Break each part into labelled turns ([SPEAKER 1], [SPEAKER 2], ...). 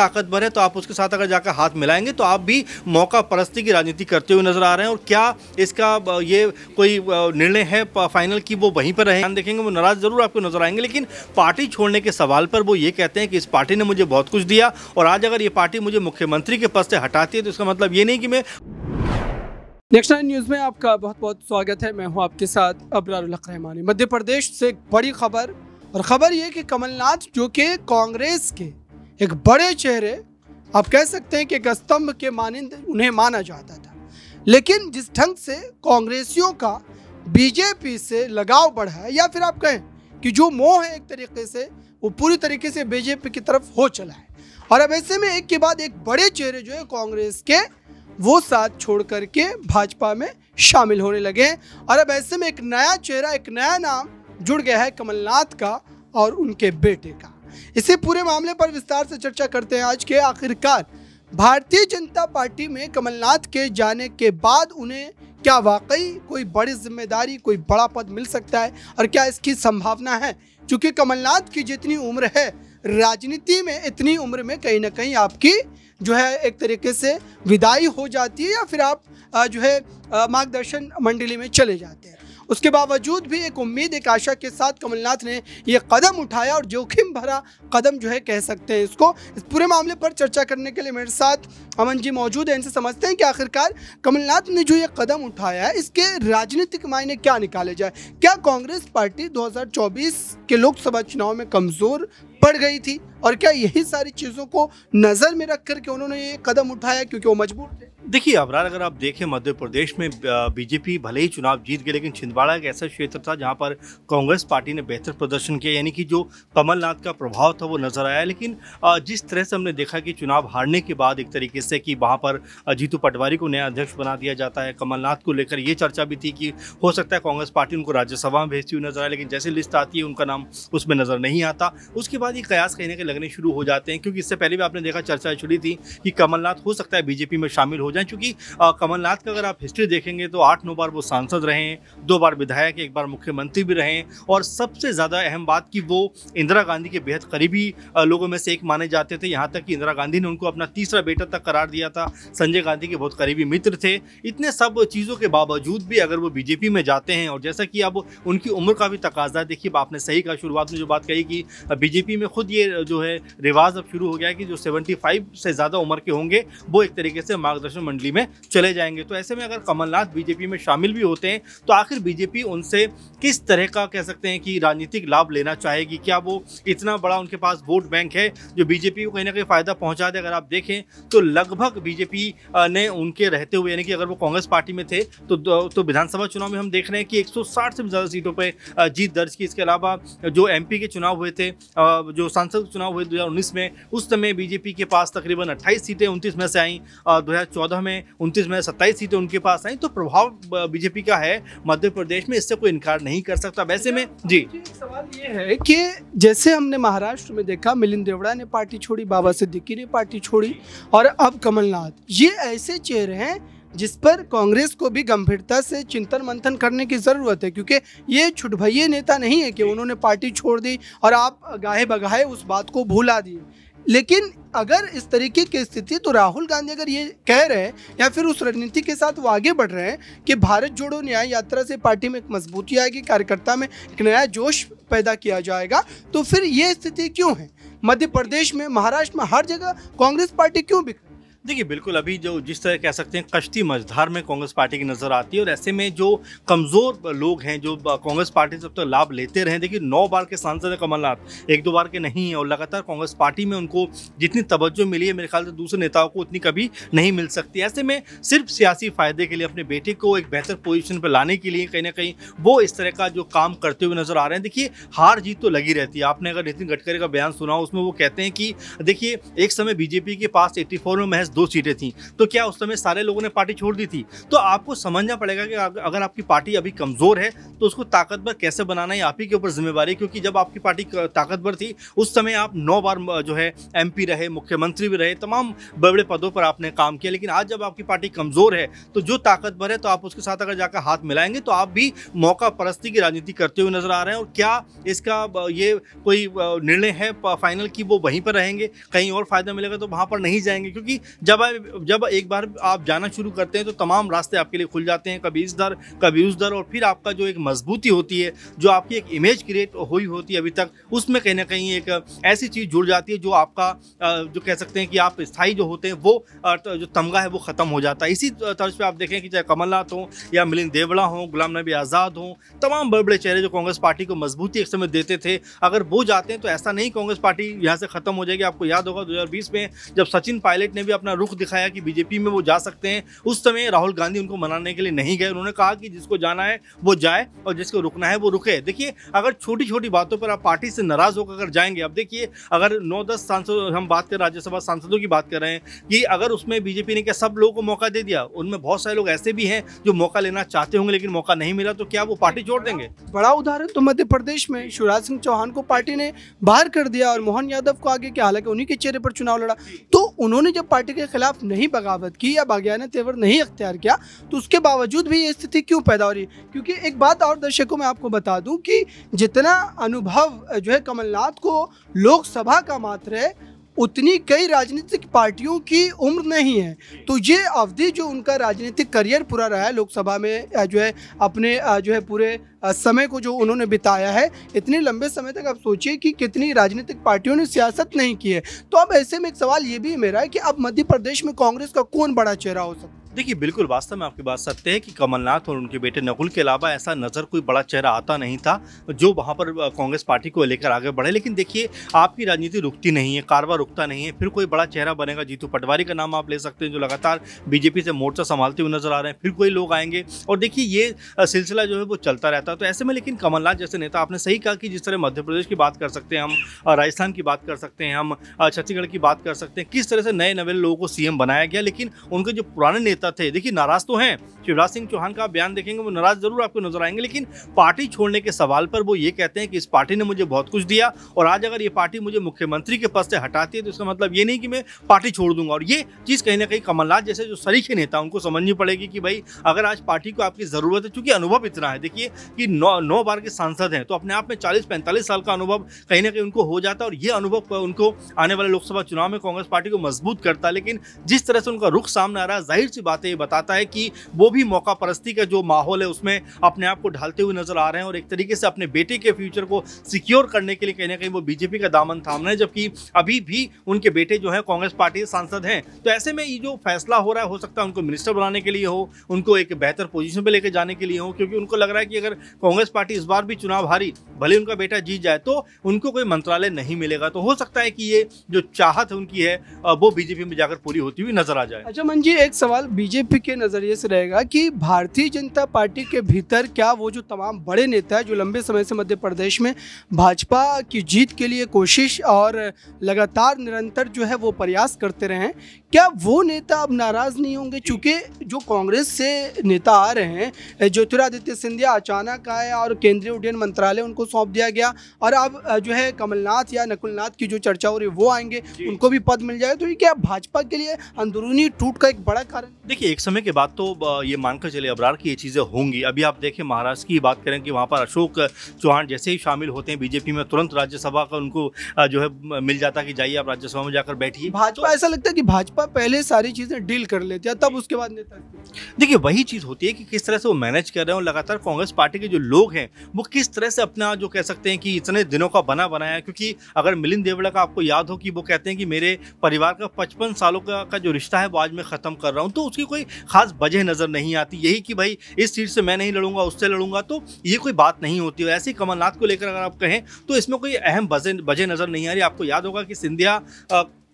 [SPEAKER 1] ताकतवर है तो आप उसके साथ अगर जाकर हाथ मिलाएंगे तो आप भी मौका परस्ती की राजनीति करते हुए नजर आ रहे हैं और क्या इसका ये कोई निर्णय है फाइनल की वो वहीं पर रहे ध्यान देखेंगे वो नाराज जरूर आपको नजर आएंगे लेकिन पार्टी छोड़ने के सवाल पर वो ये कहते हैं कि इस पार्टी ने मुझे बहुत कुछ दिया और आज अगर ये पार्टी मुझे मुख्यमंत्री के पद से हटाती है तो इसका मतलब ये नहीं कि मैं नेक्स्ट नाइन न्यूज़ में आपका बहुत बहुत स्वागत है मैं हूं आपके साथ अबरारुल्लक रहमानी मध्य प्रदेश से एक
[SPEAKER 2] बड़ी खबर और ख़बर ये कि कमलनाथ जो कि कांग्रेस के एक बड़े चेहरे आप कह सकते हैं कि एक स्तंभ के मानंद उन्हें माना जाता था लेकिन जिस ढंग से कांग्रेसियों का बीजेपी से लगाव बढ़ा है या फिर आप कहें कि जो मोह है एक तरीके से वो पूरी तरीके से बीजेपी की तरफ हो चला है और अब ऐसे में एक के बाद एक बड़े चेहरे जो है कांग्रेस के वो साथ छोड़ करके भाजपा में शामिल होने लगे हैं और अब ऐसे में एक नया चेहरा एक नया नाम जुड़ गया है कमलनाथ का और उनके बेटे का इसी पूरे मामले पर विस्तार से चर्चा करते हैं आज के आखिरकार भारतीय जनता पार्टी में कमलनाथ के जाने के बाद उन्हें क्या वाकई कोई बड़ी जिम्मेदारी कोई बड़ा पद मिल सकता है और क्या इसकी संभावना है क्योंकि कमलनाथ की जितनी उम्र है राजनीति में इतनी उम्र में कहीं ना कहीं आपकी जो है एक तरीके से विदाई हो जाती है या फिर आप जो है मार्गदर्शन मंडली में चले जाते हैं उसके बावजूद भी एक उम्मीद एक आशा के साथ कमलनाथ ने ये कदम उठाया और जोखिम भरा कदम जो है कह सकते हैं इसको इस पूरे मामले पर चर्चा करने के लिए मेरे साथ अमन जी मौजूद हैं इनसे समझते हैं कि आखिरकार कमलनाथ ने जो ये कदम उठाया है इसके राजनीतिक मायने क्या निकाले जाए क्या कांग्रेस पार्टी 2024 के लोकसभा चुनाव में कमज़ोर पड़ गई थी और क्या यही सारी चीज़ों को नज़र में रख करके उन्होंने ये कदम उठाया क्योंकि वो मजबूर थे
[SPEAKER 1] देखिए अबरार अगर आप देखें मध्य प्रदेश में बीजेपी भले ही चुनाव जीत गए लेकिन छिंदवाड़ा एक ऐसा क्षेत्र था जहां पर कांग्रेस पार्टी ने बेहतर प्रदर्शन किया यानी कि जो कमलनाथ का प्रभाव था वो नजर आया लेकिन जिस तरह से हमने देखा कि चुनाव हारने के बाद एक तरीके से कि वहां पर जीतू पटवारी को नया अध्यक्ष बना दिया जाता है कमलनाथ को लेकर ये चर्चा भी थी कि हो सकता है कांग्रेस पार्टी उनको राज्यसभा में भेजती हुई नजर आए लेकिन जैसे लिस्ट आती है उनका नाम उसमें नजर नहीं आता उसके बाद ये कयास कहीं के लगने शुरू हो जाते हैं क्योंकि इससे पहले भी आपने देखा चर्चा छुड़ी थी कि कमलनाथ हो सकता है बीजेपी में शामिल हो जाएं क्योंकि कमलनाथ का अगर आप हिस्ट्री देखेंगे तो आठ नौ बार वो सांसद रहे हैं दो बार विधायक एक बार मुख्यमंत्री भी रहे हैं और सबसे ज़्यादा अहम बात कि वो इंदिरा गांधी के बेहद करीबी लोगों में से एक माने जाते थे यहाँ तक कि इंदिरा गांधी ने उनको अपना तीसरा बेटा तक करार दिया था संजय गांधी के बहुत करीबी मित्र थे इतने सब चीज़ों के बावजूद भी अगर वो बीजेपी में जाते हैं और जैसा कि अब उनकी उम्र का भी तकाजा है देखिए आपने सही कहा शुरुआत में जो बात कही कि बीजेपी में खुद ये जो है रिवाज अब शुरू हो गया कि जो 75 से ज़्यादा उम्र के होंगे वो एक तरीके से मार्गदर्शन मंडली में चले जाएंगे तो ऐसे में अगर कमलनाथ बीजेपी में शामिल भी होते हैं तो आखिर बीजेपी उनसे किस तरह का कह सकते हैं कि राजनीतिक लाभ लेना चाहेगी क्या वो इतना बड़ा उनके पास वोट बैंक है जो बीजेपी को कहीं ना कहीं फ़ायदा पहुंचा दे अगर आप देखें तो लगभग बीजेपी ने उनके रहते हुए यानी कि अगर वो कांग्रेस पार्टी में थे तो तो विधानसभा चुनाव में हम देख रहे हैं कि 160 से भी ज़्यादा सीटों पर जीत दर्ज की इसके अलावा जो एम के चुनाव हुए थे जो सांसद चुनाव हुए दो में उस समय बीजेपी के पास तकरीबन अट्ठाईस सीटें उनतीस में से आई दो चौदह तो में उनतीस में सत्ताईस सीटें उनके पास आई तो प्रभाव बीजेपी का है मध्य प्रदेश में इससे कोई इनकार नहीं कर सकता वैसे में जी
[SPEAKER 2] सवाल ये है कि जैसे हमने महाराष्ट्र में देखा मिलिंद देवड़ा ने पार्टी छोड़ी बाबा सिद्दीकी ने पार्टी छोड़ी और अब कमलनाथ ये ऐसे चेहरे हैं जिस पर कांग्रेस को भी गंभीरता से चिंतन मंथन करने की ज़रूरत है क्योंकि ये छुटभ नेता नहीं है कि उन्होंने पार्टी छोड़ दी और आप गाहे बगाहे उस बात को भुला दिए लेकिन अगर इस तरीके की स्थिति तो राहुल गांधी अगर ये कह रहे हैं या फिर उस रणनीति के साथ वो आगे बढ़ रहे हैं कि भारत जोड़ो न्याय यात्रा से पार्टी में एक मजबूती आएगी कार्यकर्ता में एक नया जोश पैदा किया जाएगा तो फिर ये स्थिति क्यों है मध्य प्रदेश में महाराष्ट्र में हर जगह कांग्रेस पार्टी क्यों बिक
[SPEAKER 1] देखिए बिल्कुल अभी जो जिस तरह कह सकते हैं कश्ती मझधार में कांग्रेस पार्टी की नज़र आती है और ऐसे में जो कमज़ोर लोग हैं जो कांग्रेस पार्टी से अब तक तो लाभ लेते रहे देखिए नौ बार के सांसद हैं कमलनाथ एक दो बार के नहीं है और लगातार कांग्रेस पार्टी में उनको जितनी तवज्जो मिली है मेरे ख्याल से दूसरे नेताओं को उतनी कभी नहीं मिल सकती ऐसे में सिर्फ सियासी फ़ायदे के लिए अपने बेटे को एक बेहतर पोजिशन पर लाने के लिए कहीं ना कहीं वो इस तरह का जो काम करते हुए नज़र आ रहे हैं देखिए हार जीत तो लगी रहती है आपने अगर नितिन गडकरी का बयान सुना उसमें वो कहते हैं कि देखिए एक समय बीजेपी के पास एट्टी में महज दो सीटें थी तो क्या उस समय सारे लोगों ने पार्टी छोड़ दी थी तो आपको समझना पड़ेगा कि अगर आपकी पार्टी अभी कमज़ोर है तो उसको ताकतवर कैसे बनाना है आप ही के ऊपर जिम्मेवारी क्योंकि जब आपकी पार्टी ताकतवर थी उस समय आप नौ बार जो है एम रहे मुख्यमंत्री भी रहे तमाम बड़े बड़े पदों पर आपने काम किया लेकिन आज जब आपकी पार्टी कमज़ोर है तो जो ताकतवर है तो आप उसके साथ अगर जाकर हाथ मिलाएंगे तो आप भी मौका परस्ती की राजनीति करते हुए नजर आ रहे हैं और क्या इसका ये कोई निर्णय है फाइनल कि वो वहीं पर रहेंगे कहीं और फायदा मिलेगा तो वहाँ पर नहीं जाएंगे क्योंकि जब जब एक बार आप जाना शुरू करते हैं तो तमाम रास्ते आपके लिए खुल जाते हैं कभी इस दर कभी उस दर और फिर आपका जो एक मजबूती होती है जो आपकी एक इमेज क्रिएट हुई होती है अभी तक उसमें कहीं ना कहीं एक ऐसी चीज़ जुड़ जाती है जो आपका जो कह सकते हैं कि आप स्थाई जो होते हैं वो जो तमगा है वो ख़त्म हो जाता है इसी तर्ज पर आप देखें कि चाहे कमलनाथ हों या मिलिंद देवड़ा हों गुलाम नबी आज़ाद हों तमाम बड़े बड़े चेहरे जो कांग्रेस पार्टी को मजबूती एक समय देते थे अगर वो जाते हैं तो ऐसा नहीं कांग्रेस पार्टी यहाँ से ख़त्म हो जाएगी आपको याद होगा दो में जब सचिन पायलट ने भी अपना अपना रुख दिखाया कि बीजेपी में वो जा सकते हैं उस समय राहुल गांधी उनको मनाने के लिए नहीं गए उन्होंने कहा कि जिसको जाना है वो जाए और जिसको रुकना है वो रुके देखिए अगर छोटी छोटी बातों पर आप पार्टी से नाराज होकर अगर जाएंगे अब देखिए अगर नौ दस सांसद हम बात करें राज्यसभा सांसदों की बात कर रहे हैं कि अगर उसमें बीजेपी ने क्या सब लोगों को मौका दे दिया उनमें बहुत सारे लोग ऐसे भी हैं जो मौका लेना चाहते होंगे लेकिन मौका नहीं मिला तो क्या वो पार्टी छोड़ देंगे
[SPEAKER 2] बड़ा उदाहरण तो मध्य प्रदेश में शिवराज सिंह चौहान को पार्टी ने बाहर कर दिया और मोहन यादव को आगे क्या हालांकि उन्हीं के चेहरे पर चुनाव लड़ा तो उन्होंने जब पार्टी के खिलाफ नहीं बगावत की या बागियाना तेवर नहीं अख्तियार किया तो उसके बावजूद भी ये स्थिति क्यों पैदा हो रही है क्योंकि एक बात और दर्शकों में आपको बता दूँ कि जितना अनुभव जो है कमलनाथ को लोकसभा का मात्र है उतनी कई राजनीतिक पार्टियों की उम्र नहीं है तो ये अवधि जो उनका राजनीतिक करियर पूरा रहा है लोकसभा में जो है अपने जो है पूरे समय को जो उन्होंने बिताया है इतने लंबे समय तक आप सोचिए कि कितनी राजनीतिक पार्टियों ने सियासत नहीं की है तो अब ऐसे में एक सवाल ये भी मेरा है कि अब मध्य प्रदेश में कांग्रेस का कौन बड़ा चेहरा हो सकता है
[SPEAKER 1] देखिए बिल्कुल वास्तव में आपकी बात सत्य है कि कमलनाथ और उनके बेटे नकुल के अलावा ऐसा नज़र कोई बड़ा चेहरा आता नहीं था जो वहाँ पर कांग्रेस पार्टी को लेकर आगे बढ़े लेकिन देखिए आपकी राजनीति रुकती नहीं है कारवा रुकता नहीं है फिर कोई बड़ा चेहरा बनेगा जीतू पटवारी का नाम आप ले सकते हैं जो लगातार बीजेपी से मोर्चा संभालते हुए नजर आ रहे हैं फिर कोई लोग आएंगे और देखिए ये सिलसिला जो है वो चलता रहता है तो ऐसे में लेकिन कमलनाथ जैसे नेता आपने सही कहा कि जिस तरह मध्य प्रदेश की बात कर सकते हैं हम राजस्थान की बात कर सकते हैं हम छत्तीसगढ़ की बात कर सकते हैं किस तरह से नए नवेल लोगों को सीएम बनाया गया लेकिन उनके जो पुराने नेता नेता थे देखिए नाराज तो हैं शिवराज सिंह चौहान का बयान देखेंगे वो नाराज जरूर आपको नजर आएंगे लेकिन पार्टी छोड़ने के सवाल पर वो ये कहते हैं कि इस पार्टी ने मुझे बहुत कुछ दिया और आज अगर ये पार्टी मुझे मुख्यमंत्री के पद से हटाती है तो इसका मतलब ये नहीं कि मैं पार्टी छोड़ दूंगा और ये चीज़ कहीं ना कहीं कमलनाथ जैसे जो सरीखे नेता उनको समझनी पड़ेगी कि भाई अगर आज पार्टी को आपकी ज़रूरत है चूंकि अनुभव इतना है देखिए कि नौ नौ बार के सांसद हैं तो अपने आप में चालीस पैंतालीस साल का अनुभव कहीं ना कहीं उनको हो जाता है और ये अनुभव उनको आने वाले लोकसभा चुनाव में कांग्रेस पार्टी को मजबूत करता है लेकिन जिस तरह से उनका रुख सामने आ रहा है जाहिर सी बात बातें बताता है कि वो भी मौका परस्ती का जो माहौल है उसमें अपने आप को ढालते हुए नजर आ रहे हैं और एक तरीके से अपने बेटे के फ्यूचर को सिक्योर करने के लिए कहीं ना कहीं वो बीजेपी का दामन थाम रहे हैं जबकि अभी भी उनके बेटे जो है कांग्रेस पार्टी के सांसद हैं तो ऐसे में ये जो फैसला हो रहा है हो सकता है उनको मिनिस्टर बनाने के लिए हो उनको एक बेहतर पोजिशन पर लेकर जाने के लिए हो क्योंकि उनको लग रहा है कि अगर कांग्रेस पार्टी इस बार भी चुनाव हारी भले उनका बेटा जीत जाए तो उनको कोई मंत्रालय नहीं मिलेगा तो हो सकता है कि ये जो चाहत उनकी है वो बीजेपी में जाकर पूरी होती हुई नजर आ जाए
[SPEAKER 2] अच्छा मन जी एक सवाल बीजेपी के नज़रिए से रहेगा कि भारतीय जनता पार्टी के भीतर क्या वो जो तमाम बड़े नेता है जो लंबे समय से मध्य प्रदेश में भाजपा की जीत के लिए कोशिश और लगातार निरंतर जो है वो प्रयास करते हैं क्या वो नेता अब नाराज़ नहीं होंगे चूँकि जो कांग्रेस से नेता आ रहे हैं ज्योतिरादित्य सिंधिया अचानक आए और केंद्रीय उड्डयन मंत्रालय उनको सौंप दिया गया और अब जो है कमलनाथ या नकुलनाथ की जो चर्चा हो रही है वो आएंगे उनको भी पद मिल जाएगा तो ये क्या भाजपा के लिए अंदरूनी टूट का एक बड़ा कारण
[SPEAKER 1] देखिए एक समय के बाद तो ये मानकर चले अबरार की ये चीज़ें होंगी अभी आप देखें महाराष्ट्र की बात करें कि वहाँ पर अशोक चौहान जैसे ही शामिल होते हैं बीजेपी में तुरंत राज्यसभा का उनको जो है मिल जाता कि जाइए आप राज्यसभा में जाकर बैठिए भाजपा तो ऐसा
[SPEAKER 2] लगता है कि भाजपा पहले सारी चीज़ें डील कर लेती है तब उसके बाद नेता
[SPEAKER 1] देखिए वही चीज़ होती है कि किस तरह से वो मैनेज कर रहे हैं और लगातार कांग्रेस पार्टी के जो लोग हैं वो किस तरह से अपना जो कह सकते हैं कि इतने दिनों का बना बनाया क्योंकि अगर मिलिंद देवड़ा का आपको याद हो कि वो कहते हैं कि मेरे परिवार का पचपन सालों का जो रिश्ता है वो आज मैं ख़त्म कर रहा हूँ तो उसकी कोई खास वजह नज़र नहीं आती यही कि भाई इस सीट से मैं नहीं लड़ूंगा उससे लड़ूंगा तो ये कोई बात नहीं होती है ऐसे कमलनाथ को लेकर अगर आप कहें तो इसमें कोई अहम वजह नज़र नहीं आ रही आपको याद होगा कि सिंधिया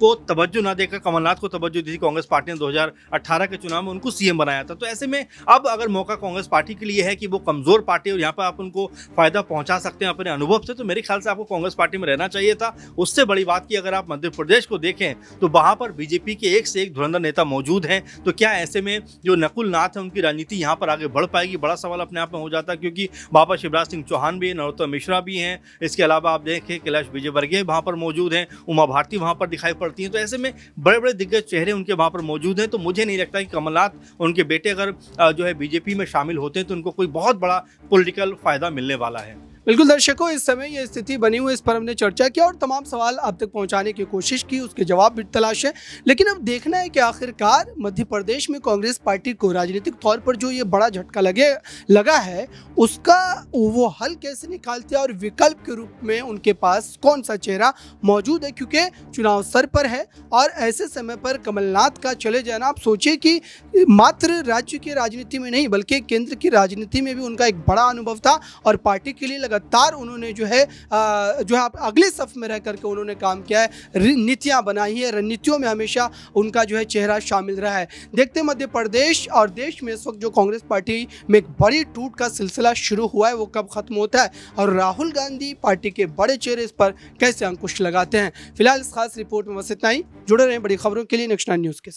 [SPEAKER 1] को तवज्जो ना देकर कमलनाथ को तवज्जो दी थी कांग्रेस पार्टी ने 2018 के चुनाव में उनको सीएम बनाया था तो ऐसे में अब अगर मौका कांग्रेस पार्टी के लिए है कि वो कमज़ोर पार्टी और यहाँ पर आप उनको फ़ायदा पहुँचा सकते हैं अपने अनुभव से तो मेरे ख्याल से आपको कांग्रेस पार्टी में रहना चाहिए था उससे बड़ी बात की अगर आप मध्य प्रदेश को देखें तो वहाँ पर बीजेपी के एक से एक धुरंधर नेता मौजूद हैं तो क्या ऐसे में जो नकुल नाथ है उनकी राजनीति यहाँ पर आगे बढ़ पाएगी बड़ा सवाल अपने आप में हो जाता है क्योंकि बाबा शिवराज सिंह चौहान भी हैं नरोत्तम मिश्रा भी हैं इसके अलावा आप देखें कैलाश विजयवर्गीय वहाँ पर मौजूद हैं उमा भारती वहाँ पर दिखाई पड़ पड़ती हैं तो ऐसे में बड़े बड़े दिग्गज चेहरे उनके वहाँ पर मौजूद हैं तो मुझे नहीं लगता कि कमलनाथ उनके बेटे अगर जो है बीजेपी में शामिल होते हैं तो उनको कोई बहुत बड़ा पोलिटिकल फ़ायदा मिलने वाला है बिल्कुल दर्शकों इस समय ये
[SPEAKER 2] स्थिति बनी हुई इस पर हमने चर्चा किया और तमाम सवाल आप तक पहुंचाने की कोशिश की उसके जवाब भी तलाश है लेकिन अब देखना है कि आखिरकार मध्य प्रदेश में कांग्रेस पार्टी को राजनीतिक तौर पर जो ये बड़ा झटका लगे लगा है उसका वो हल कैसे निकालते हैं और विकल्प के रूप में उनके पास कौन सा चेहरा मौजूद है क्योंकि चुनाव सर पर है और ऐसे समय पर कमलनाथ का चले जाना आप सोचिए कि मात्र राज्य की राजनीति में नहीं बल्कि केंद्र की राजनीति में भी उनका एक बड़ा अनुभव था और पार्टी के लिए लगा लगातार उन्होंने जो है जो है अगले सफ में रह करके उन्होंने काम किया है नीतियाँ बनाई है रणनीतियों में हमेशा उनका जो है चेहरा शामिल रहा है देखते मध्य प्रदेश और देश में इस वक्त जो कांग्रेस पार्टी में एक बड़ी टूट का सिलसिला शुरू हुआ है वो कब ख़त्म होता है और राहुल गांधी पार्टी के बड़े चेहरे इस पर कैसे अंकुश लगाते हैं फिलहाल इस खास रिपोर्ट में बस इतना ही जुड़े रहे बड़ी खबरों के लिए नेक्स्ट नाइन न्यूज़ के साथ